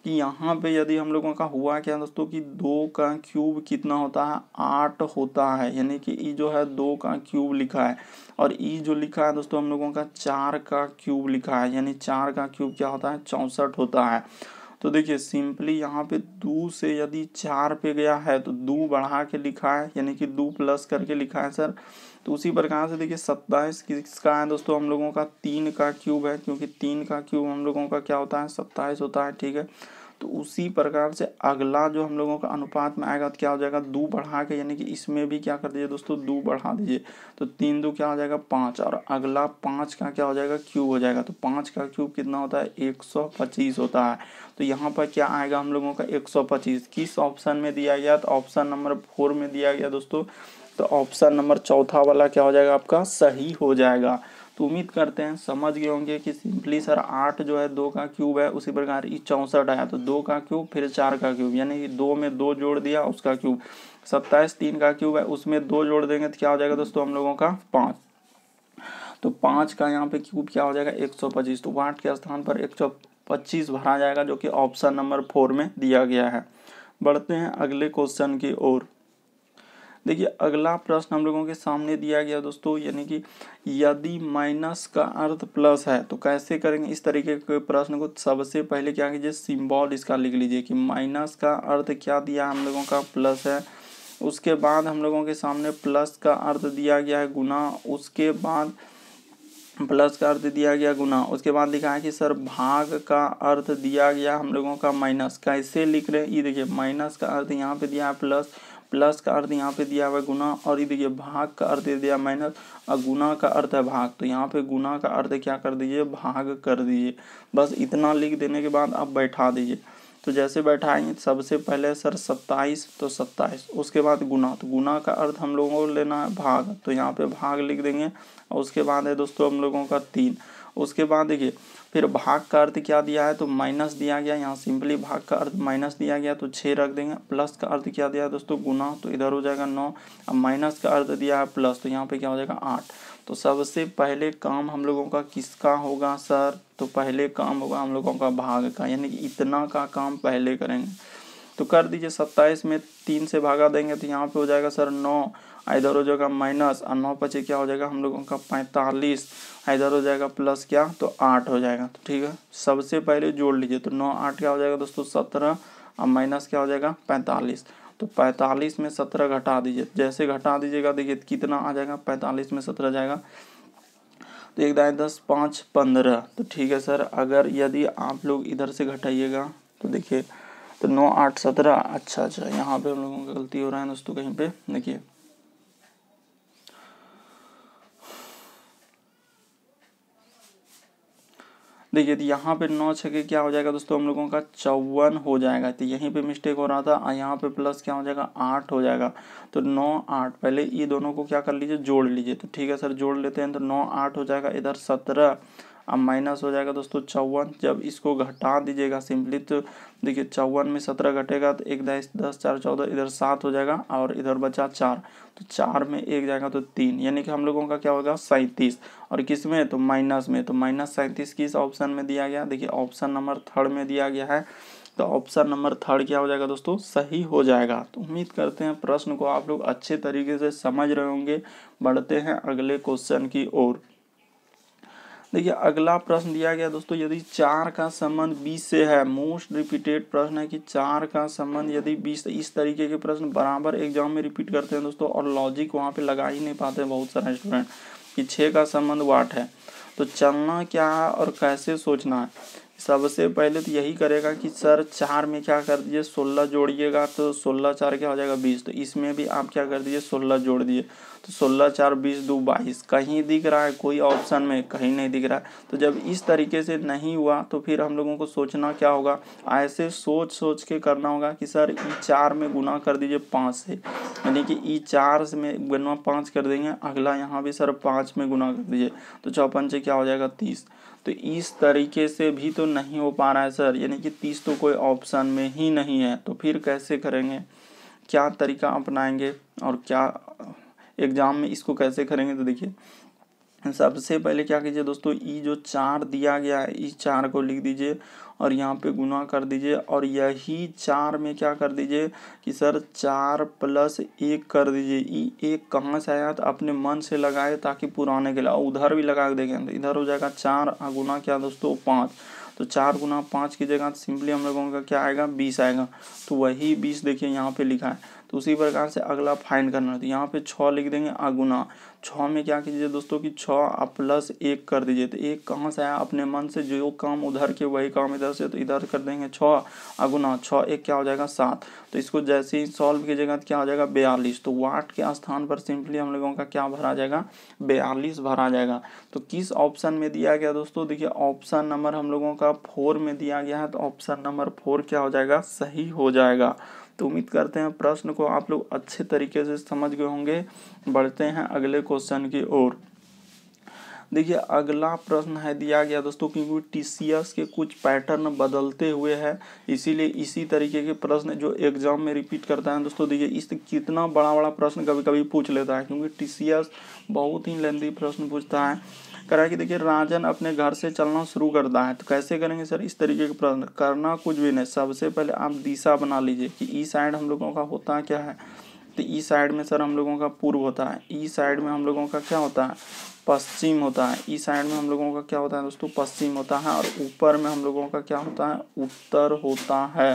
कि यहाँ पे यदि हम लोगों का हुआ क्या दोस्तों कि दो का क्यूब कितना होता है आठ होता है यानी कि ई जो है दो का क्यूब लिखा है और ई जो लिखा है दोस्तों हम लोगों का चार का क्यूब लिखा है यानी चार का क्यूब क्या होता है चौंसठ होता है तो देखिए सिंपली यहाँ पे दो से यदि चार पे गया है तो दो बढ़ा के लिखा है यानी कि दो प्लस करके लिखा है सर तो उसी प्रकार से देखिए सत्ताईस किसका है दोस्तों हम लोगों का तीन का क्यूब है क्योंकि तीन का क्यूब हम लोगों का क्या होता है सत्ताईस होता है ठीक है तो उसी प्रकार से अगला जो हम लोगों का अनुपात में आएगा तो क्या हो जाएगा दो बढ़ा के यानी कि इसमें भी क्या कर दीजिए दोस्तों दो बढ़ा दीजिए तो तीन दो क्या हो जाएगा पाँच और अगला पाँच का क्या हो जाएगा क्यूब हो जाएगा तो पाँच का क्यूब कितना होता है एक सौ पच्चीस होता है तो यहाँ पर क्या आएगा हम लोगों का एक सौ पच्चीस किस ऑप्शन में दिया गया तो ऑप्शन नंबर फोर में दिया गया दोस्तों तो ऑप्शन नंबर चौथा वाला क्या हो जाएगा आपका सही हो जाएगा तो उम्मीद करते हैं समझ गए होंगे कि सिंपली सर आठ जो है दो का क्यूब है उसी प्रकार ये चौंसठ आया तो दो का क्यूब फिर चार का क्यूब यानी कि दो में दो जोड़ दिया उसका क्यूब सत्ताईस तीन का क्यूब है उसमें दो जोड़ देंगे तो क्या हो जाएगा दोस्तों हम लोगों का पाँच तो पाँच का यहाँ पे क्यूब क्या हो जाएगा एक सौ पच्चीस तो वाट के स्थान पर एक सौ पच्चीस भरा जाएगा जो कि ऑप्शन नंबर फोर में दिया गया है बढ़ते हैं अगले क्वेश्चन की ओर देखिए अगला प्रश्न हम लोगों के सामने दिया गया दोस्तों यानी कि यदि माइनस का अर्थ प्लस है तो कैसे करेंगे इस तरीके के प्रश्न को सबसे पहले क्या कीजिए सिम्बॉल इसका लिख लीजिए कि माइनस का अर्थ क्या दिया हम लोगों का प्लस है उसके बाद हम लोगों के सामने प्लस का अर्थ दिया गया है गुना उसके बाद प्लस का अर्थ दिया गया गुना उसके बाद लिखा है कि सर भाग का अर्थ दिया गया हम लोगों का माइनस कैसे लिख रहे हैं ये देखिए माइनस का अर्थ यहाँ पे दिया है प्लस प्लस का अर्थ यहाँ पे दिया हुआ है गुना और ये देखिए भाग का अर्थ दे दिया माइनस और गुना का अर्थ है भाग तो यहाँ पे गुना का अर्थ क्या कर दीजिए भाग कर दीजिए बस इतना लिख देने के बाद आप बैठा दीजिए तो जैसे बैठाएंगे सबसे पहले सर सत्ताईस तो सत्ताईस उसके बाद गुना तो गुना का अर्थ हम लोगों को लेना है भाग तो यहाँ पे भाग लिख देंगे और उसके बाद है दोस्तों हम लोगों का तीन उसके बाद देखिए फिर भाग का अर्थ क्या दिया है तो माइनस दिया गया यहाँ सिंपली भाग का अर्थ माइनस दिया गया तो छः रख देंगे प्लस का अर्थ क्या दिया है दोस्तों गुना तो इधर हो जाएगा नौ अब माइनस का अर्थ दिया है प्लस तो यहाँ पे क्या हो जाएगा आठ तो सबसे पहले काम हम लोगों का किसका होगा सर तो पहले काम होगा हम लोगों का भाग का यानी कि इतना का काम पहले करेंगे तो कर दीजिए सत्ताईस में तीन से भागा देंगे तो यहाँ पे हो जाएगा सर नौ इधर हो जाएगा माइनस और नौ पचे क्या हो जाएगा हम लोगों का पैंतालीस इधर हो जाएगा प्लस क्या तो आठ हो जाएगा तो ठीक है सबसे पहले जोड़ लीजिए तो नौ आठ क्या हो जाएगा दोस्तों सत्रह और माइनस क्या हो जाएगा पैंतालीस तो पैंतालीस में सत्रह घटा दीजिए जैसे घटा दीजिएगा देखिए कितना आ जाएगा पैंतालीस में सत्रह जाएगा तो एक दाएँ दस पाँच पंद्रह तो ठीक है सर अगर यदि आप लोग इधर से घटाइएगा तो देखिए तो नौ आठ सत्रह अच्छा अच्छा यहाँ पे हम लोगों का गलती हो रहा है दोस्तों कहीं पे देखिए देखिए तो यहाँ पे नौ के क्या हो जाएगा दोस्तों हम लोगों का चौवन हो जाएगा तो यहीं पे मिस्टेक हो रहा था यहाँ पे प्लस क्या हो जाएगा आठ हो जाएगा तो नौ आठ पहले ये दोनों को क्या कर लीजिए जोड़ लीजिए तो ठीक है सर जोड़ लेते हैं तो नौ आठ हो जाएगा इधर सत्रह अब माइनस हो जाएगा दोस्तों चौवन जब इसको घटा दीजिएगा सिंपली तो देखिए चौवन में सत्रह घटेगा तो एक दस दस चार चौदह इधर सात हो जाएगा और इधर बचा चार तो चार में एक जाएगा तो तीन यानी कि हम लोगों का क्या होगा सैंतीस और किस में तो माइनस में तो माइनस सैंतीस किस ऑप्शन में दिया गया देखिए ऑप्शन नंबर थर्ड में दिया गया है तो ऑप्शन नंबर थर्ड क्या हो जाएगा दोस्तों सही हो जाएगा तो उम्मीद करते हैं प्रश्न को आप लोग अच्छे तरीके से समझ रहे होंगे बढ़ते हैं अगले क्वेश्चन की ओर देखिए अगला प्रश्न दिया गया दोस्तों यदि चार का संबंध बीस से है मोस्ट रिपीटेड प्रश्न है कि चार का संबंध यदि बीस इस तरीके के प्रश्न बराबर एग्जाम में रिपीट करते हैं दोस्तों और लॉजिक वहाँ पे लगा ही नहीं पाते बहुत सारे स्टूडेंट कि छः का संबंध वाट है तो चलना क्या है और कैसे सोचना है सबसे पहले तो यही करेगा कि सर चार में क्या कर दीजिए सोलह जोड़िएगा तो सोलह चार क्या हो जाएगा बीस तो इसमें भी आप क्या कर दीजिए सोलह जोड़ दिए तो सोलह चार बीस दो बाईस कहीं दिख रहा है कोई ऑप्शन में कहीं नहीं दिख रहा है तो जब इस तरीके से नहीं हुआ तो फिर हम लोगों को सोचना क्या होगा ऐसे सोच सोच के करना होगा कि सर ई चार में गुना कर दीजिए पाँच से यानी कि ई चार में गुना पाँच कर देंगे अगला यहाँ भी सर पाँच में गुना कर दीजिए तो चौपन से क्या हो जाएगा तीस तो इस तरीके से भी तो नहीं हो पा रहा है सर यानी कि तीस तो कोई ऑप्शन में ही नहीं है तो फिर कैसे करेंगे क्या तरीका अपनाएंगे और क्या एग्ज़ाम में इसको कैसे करेंगे तो देखिए सबसे पहले क्या कीजिए दोस्तों ई जो चार दिया गया है इस चार को लिख दीजिए और यहाँ पे गुना कर दीजिए और यही चार में क्या कर दीजिए कि सर चार प्लस एक कर दीजिए ई एक कहाँ से आया तो अपने मन से लगाए ताकि पुराने के लिए उधर भी लगा के देखें तो इधर हो जाएगा चार गुना क्या दोस्तों पाँच तो चार गुना पाँच की जगह सिंपली हम लोगों का क्या आएगा बीस आएगा तो वही बीस देखिए यहाँ पे लिखा है तो उसी प्रकार से अगला फाइंड करना है तो यहाँ पे छः लिख देंगे अगुना छः में क्या कीजिए दोस्तों कि छः आप प्लस एक कर दीजिए तो एक कहाँ से आया अपने मन से जो काम उधर के वही काम इधर से तो इधर कर देंगे छः अगुना छः एक क्या हो जाएगा सात तो इसको जैसे ही सॉल्व कीजिएगा तो क्या हो जाएगा बयालीस तो वाट के स्थान पर सिंपली हम लोगों का क्या भरा जाएगा बयालीस भरा जाएगा तो किस ऑप्शन में दिया गया दोस्तों देखिए ऑप्शन नंबर हम लोगों का फोर में दिया गया है तो ऑप्शन नंबर फोर क्या हो जाएगा सही हो जाएगा तो उम्मीद करते हैं प्रश्न को आप लोग अच्छे तरीके से समझ गए होंगे बढ़ते हैं अगले क्वेश्चन की ओर देखिए अगला प्रश्न है दिया गया दोस्तों क्योंकि टी के कुछ पैटर्न बदलते हुए है इसीलिए इसी तरीके के प्रश्न जो एग्जाम में रिपीट करता है दोस्तों देखिए इस कितना बड़ा बड़ा प्रश्न कभी कभी पूछ लेता है क्योंकि टी बहुत ही लेंदी प्रश्न पूछता है करा कि देखिए राजन अपने घर से चलना शुरू करता है तो कैसे करेंगे सर इस तरीके के प्रश्न करना कुछ भी नहीं सबसे पहले आप दिशा बना लीजिए कि ई e साइड हम लोगों का होता क्या है तो ई e साइड में सर हम लोगों का पूर्व होता है ई e साइड में हम लोगों का क्या होता है पश्चिम होता है इस साइड में हम लोगों का क्या होता है दोस्तों पश्चिम होता है और ऊपर में हम लोगों का क्या होता है उत्तर होता है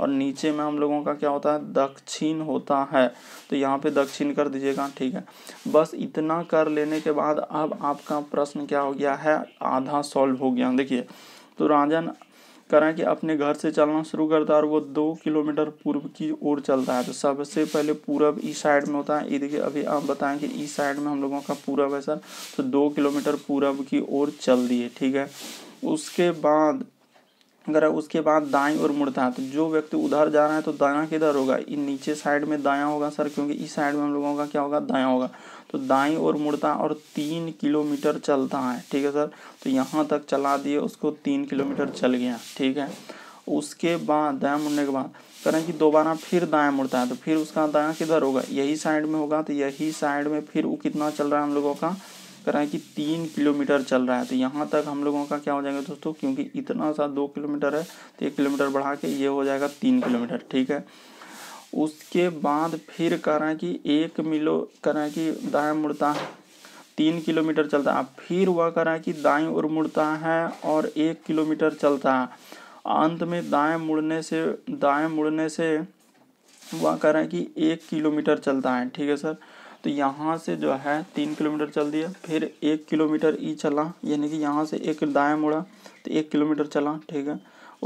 और नीचे में हम लोगों का क्या होता है दक्षिण होता है तो यहाँ पे दक्षिण कर दीजिएगा ठीक है बस इतना कर लेने के बाद अब आपका प्रश्न क्या हो गया है आधा सॉल्व हो गया देखिए तो राजन करा कि अपने घर से चलना शुरू करता है और वो दो किलोमीटर पूर्व की ओर चलता है तो सबसे पहले पूरब ई साइड में होता है ये देखिए अभी आप बताएं कि ई साइड में हम लोगों का पूरब है सर तो दो किलोमीटर पूरब की ओर चल दिए ठीक है उसके बाद ग्रह उसके बाद दाएं और मुड़ता तो जो व्यक्ति उधर जा रहा है तो दाया किधर होगा इन नीचे साइड में दाया होगा सर क्योंकि इस साइड में हम लोगों का क्या होगा दाया होगा तो दाई और मुड़ता और तीन किलोमीटर चलता है ठीक है सर तो यहाँ तक चला दिए उसको तीन किलोमीटर चल गया ठीक है उसके बाद दाया मुड़ने के बाद करें कि दोबारा फिर दाया मुड़ता है तो फिर उसका दाया किधर होगा यही साइड में होगा तो यही साइड में फिर वो कितना चल रहा है हम लोगों का कर रहे है कि तीन किलोमीटर चल रहा है तो यहाँ तक हम लोगों का क्या हो जाएगा दोस्तों क्योंकि इतना सा दो किलोमीटर है तो एक किलोमीटर बढ़ा के ये हो जाएगा तीन किलोमीटर ठीक है उसके बाद फिर कह रहे हैं कि एक मिलो कह रहे हैं कि दाएँ मुड़ता है तीन किलोमीटर चलता है फिर वह कह रहा है कि दाएँ और मुड़ता है और एक किलोमीटर चलता है अंत में दाएँ मुड़ने से दाएँ मुड़ने से वह कह रहा है कि एक किलोमीटर चलता है ठीक है सर तो यहाँ से जो है तीन किलोमीटर चल दिया फिर एक किलोमीटर ई चला यानी कि यहाँ से एक दाएँ मुड़ा तो एक किलोमीटर चला ठीक है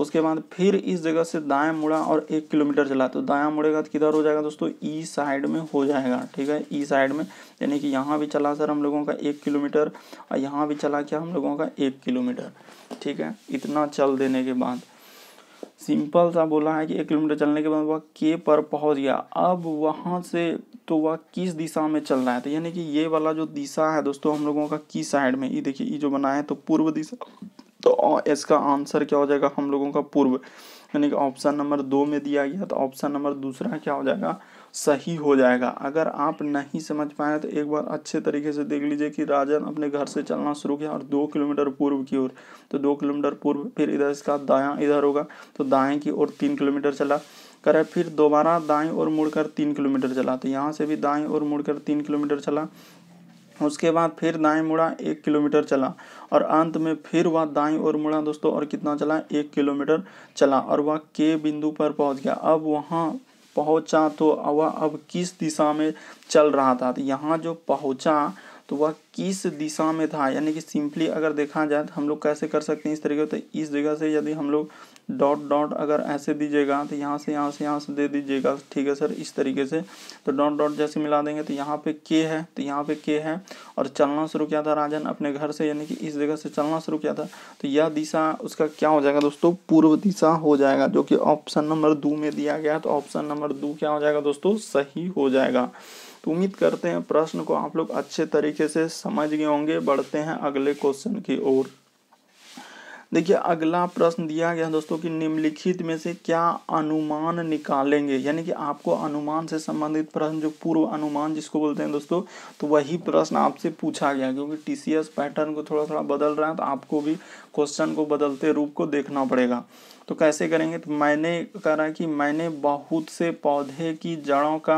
उसके बाद फिर इस जगह से दाएँ मुड़ा और एक किलोमीटर चला तो दाया मुड़ेगा तो किधर हो जाएगा दोस्तों ई साइड में हो जाएगा ठीक है ई साइड में यानी कि यहाँ भी चला सर हम लोगों का एक किलोमीटर और यहाँ भी चला क्या हम लोगों का एक किलोमीटर ठीक है इतना चल देने के बाद सिंपल सा बोला है कि एक किलोमीटर चलने के बाद वह के पर पहुंच गया अब वहाँ से तो वह किस दिशा में चल रहा है तो यानी कि ये वाला जो दिशा है दोस्तों हम लोगों का किस साइड में ये देखिए ये जो बना है तो पूर्व दिशा तो इसका आंसर क्या हो जाएगा हम लोगों का पूर्व यानी कि ऑप्शन नंबर दो में दिया गया तो ऑप्शन नंबर दूसरा क्या हो जाएगा सही हो जाएगा अगर आप नहीं समझ पाए तो एक बार अच्छे तरीके से देख लीजिए कि राजन अपने घर से चलना शुरू किया और दो किलोमीटर पूर्व की ओर तो दो किलोमीटर पूर्व फिर इधर इसका दायां इधर होगा तो दाएं की ओर तीन किलोमीटर चला करे फिर दोबारा दाएं और मुड़कर तीन किलोमीटर चला तो यहाँ से भी दाएं और मुड़कर तीन किलोमीटर चला उसके बाद फिर दाएं मुड़ा एक किलोमीटर चला और अंत में फिर वह दाएं और मुड़ा दोस्तों और कितना चला एक किलोमीटर चला और वह के बिंदु पर पहुंच गया अब वहाँ पहुंचा तो वह अब किस दिशा में चल रहा था तो यहाँ जो पहुंचा तो वह किस दिशा में था यानी कि सिंपली अगर देखा जाए तो हम लोग कैसे कर सकते हैं इस तरीके तो इस जगह से यदि हम लोग डॉट डॉट अगर ऐसे दीजिएगा तो यहाँ से यहाँ से यहाँ से दे दीजिएगा ठीक है सर इस तरीके से तो डॉट डॉट जैसे मिला देंगे तो यहाँ पे के है तो यहाँ पे के है और चलना शुरू किया था राजन अपने घर से यानी कि इस जगह से चलना शुरू किया था तो यह दिशा उसका क्या हो जाएगा दोस्तों पूर्व दिशा हो जाएगा जो कि ऑप्शन नंबर दो में दिया गया तो ऑप्शन नंबर दो क्या हो जाएगा दोस्तों सही हो जाएगा तो उम्मीद करते हैं प्रश्न को आप लोग अच्छे तरीके से समझ गए होंगे बढ़ते हैं अगले क्वेश्चन की ओर देखिए अगला प्रश्न दिया गया दोस्तों कि निम्नलिखित में से क्या अनुमान निकालेंगे यानी कि आपको अनुमान से संबंधित प्रश्न जो पूर्व अनुमान जिसको बोलते हैं दोस्तों तो वही प्रश्न आपसे पूछा गया क्योंकि टीसीएस पैटर्न को थोड़ा थोड़ा बदल रहा है तो आपको भी क्वेश्चन को बदलते रूप को देखना पड़ेगा तो कैसे करेंगे तो मैंने कह रहा है कि मैंने बहुत से पौधे की जड़ों का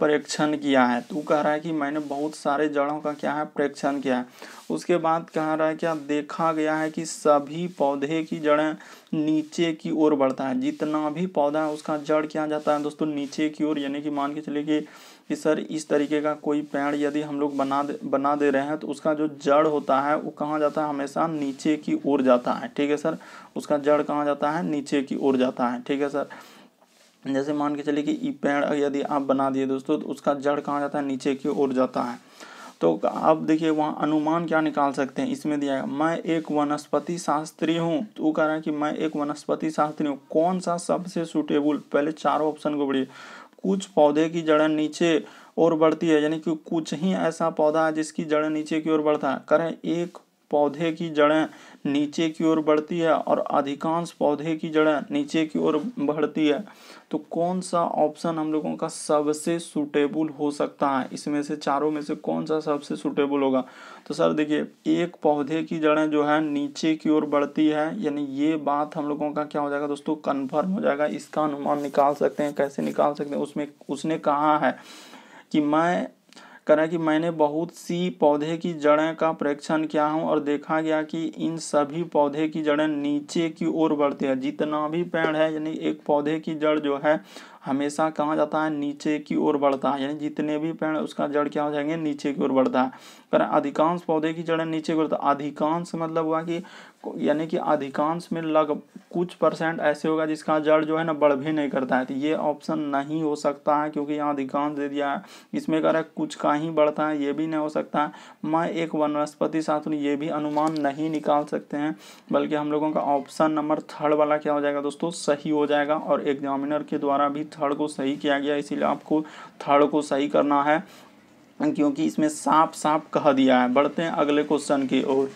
प्रेक्षण किया है तू कह रहा है कि मैंने बहुत सारे जड़ों का क्या है प्रेक्षण किया है उसके बाद कह रहा है क्या देखा गया है कि सभी पौधे की जड़ें नीचे की ओर बढ़ता है जितना भी पौधा है उसका जड़ क्या जाता है दोस्तों नीचे की ओर यानी कि मान के चलिए कि सर इस तरीके का कोई पेड़ यदि हम लोग बना दे बना दे रहे हैं तो उसका जो जड़ होता है वो कहाँ जाता है हमेशा नीचे की ओर जाता है ठीक है सर उसका जड़ कहाँ जाता है नीचे की ओर जाता है ठीक है सर जैसे मान के चलिए कि ई पेड़ यदि आप बना दिए दोस्तों तो उसका जड़ कहाँ जाता है नीचे की ओर जाता है तो आप देखिए वहाँ अनुमान क्या निकाल सकते हैं इसमें दिया है मैं एक वनस्पति शास्त्री हूँ तो वो कह रहा है कि मैं एक वनस्पति शास्त्री हूँ कौन सा सबसे सुटेबल पहले चारों ऑप्शन को बढ़िए कुछ पौधे की जड़ें नीचे और बढ़ती है यानी कि कुछ ही ऐसा पौधा है जिसकी जड़ें नीचे की ओर बढ़ता है करें एक पौधे की जड़ें नीचे की ओर बढ़ती है और अधिकांश पौधे की जड़ें नीचे की ओर बढ़ती है तो कौन सा ऑप्शन हम लोगों का सबसे सूटेबल हो सकता है इसमें से चारों में से कौन सा सबसे सूटेबल होगा तो सर देखिए एक पौधे की जड़ें जो है नीचे की ओर बढ़ती है यानी ये बात हम लोगों का क्या हो जाएगा दोस्तों कन्फर्म हो जाएगा इसका अनुमान निकाल सकते हैं कैसे निकाल सकते हैं उसमें उसने कहा है कि मैं करें कि मैंने बहुत सी पौधे की जड़ें का परीक्षण किया हूँ और देखा गया कि इन सभी पौधे की जड़ें नीचे की ओर बढ़ती है जितना भी पेड़ है यानी एक पौधे की जड़ जो है हमेशा कहाँ जाता है नीचे की ओर बढ़ता है यानी जितने भी पेड़ उसका जड़ क्या हो जाएंगे नीचे की ओर बढ़ता है पर अधिकांश पौधे की जड़ नीचे की ओर अधिकांश मतलब हुआ कि यानी कि अधिकांश में लग कुछ परसेंट ऐसे होगा जिसका जड़ जो है ना बढ़ भी नहीं करता है तो ये ऑप्शन नहीं हो सकता है क्योंकि यहाँ अधिकांश दे दिया है इसमें कह रहा है कुछ का ही बढ़ता है ये भी नहीं हो सकता है मैं एक वनस्पति साथ ये भी अनुमान नहीं निकाल सकते हैं बल्कि हम लोगों का ऑप्शन नंबर थर्ड वाला क्या हो जाएगा दोस्तों सही हो जाएगा और एग्जामिनर के द्वारा भी थर्ड को सही किया गया इसीलिए आपको थर्ड को सही करना है क्योंकि इसमें साफ साफ कह दिया है बढ़ते हैं अगले क्वेश्चन की ओर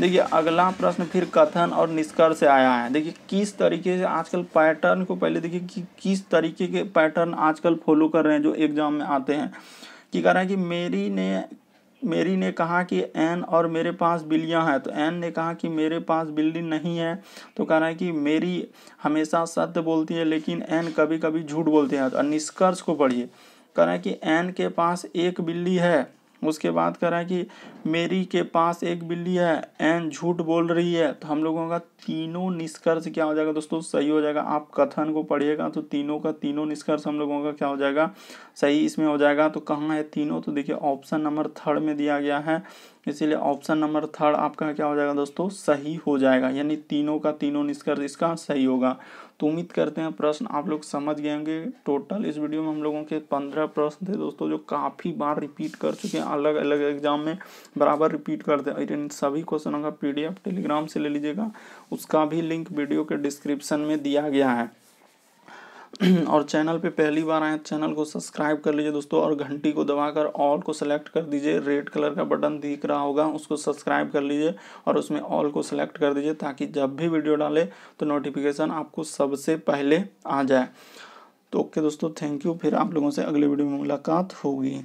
देखिए अगला प्रश्न फिर कथन और निष्कर्ष आया है देखिए किस तरीके से आजकल पैटर्न को पहले देखिए कि किस तरीके के पैटर्न आजकल फॉलो कर रहे हैं जो एग्जाम में आते हैं कि कह रहे हैं कि मेरी ने मेरी ने कहा कि एन और मेरे पास बिल्लियाँ हैं तो एन ने कहा कि मेरे पास बिल्ली नहीं है तो कह रहा है कि मेरी हमेशा सत्य बोलती है लेकिन एन कभी कभी झूठ बोलते हैं तो निष्कर्ष को पढ़िए कह रहा है कि एन के पास एक बिल्ली है उसके बाद कह रहा है कि मेरी के पास एक बिल्ली है एंड झूठ बोल रही है तो हम लोगों का तीनों निष्कर्ष क्या हो जाएगा दोस्तों सही हो जाएगा आप कथन को पढ़िएगा तो तीनों का तीनों निष्कर्ष हम लोगों का क्या हो जाएगा सही इसमें हो जाएगा तो कहाँ है तीनों तो देखिए ऑप्शन नंबर थर्ड में दिया गया है इसीलिए ऑप्शन नंबर थर्ड आपका क्या हो जाएगा दोस्तों सही हो जाएगा यानी तीनों का तीनों निष्कर्ष इसका सही होगा तो उम्मीद करते हैं प्रश्न आप लोग समझ गए होंगे टोटल इस वीडियो में हम लोगों के पंद्रह प्रश्न थे दोस्तों जो काफ़ी बार रिपीट कर चुके हैं अलग अलग एग्जाम में बराबर रिपीट करते हैं इन सभी क्वेश्चनों का पीडीएफ टेलीग्राम से ले लीजिएगा उसका भी लिंक वीडियो के डिस्क्रिप्शन में दिया गया है और चैनल पे पहली बार आए तो चैनल को सब्सक्राइब कर लीजिए दोस्तों और घंटी को दबाकर ऑल को सेलेक्ट कर दीजिए रेड कलर का बटन दिख रहा होगा उसको सब्सक्राइब कर लीजिए और उसमें ऑल को सेलेक्ट कर दीजिए ताकि जब भी वीडियो डाले तो नोटिफिकेशन आपको सबसे पहले आ जाए तो ओके दोस्तों थैंक यू फिर आप लोगों से अगले वीडियो में मुलाकात होगी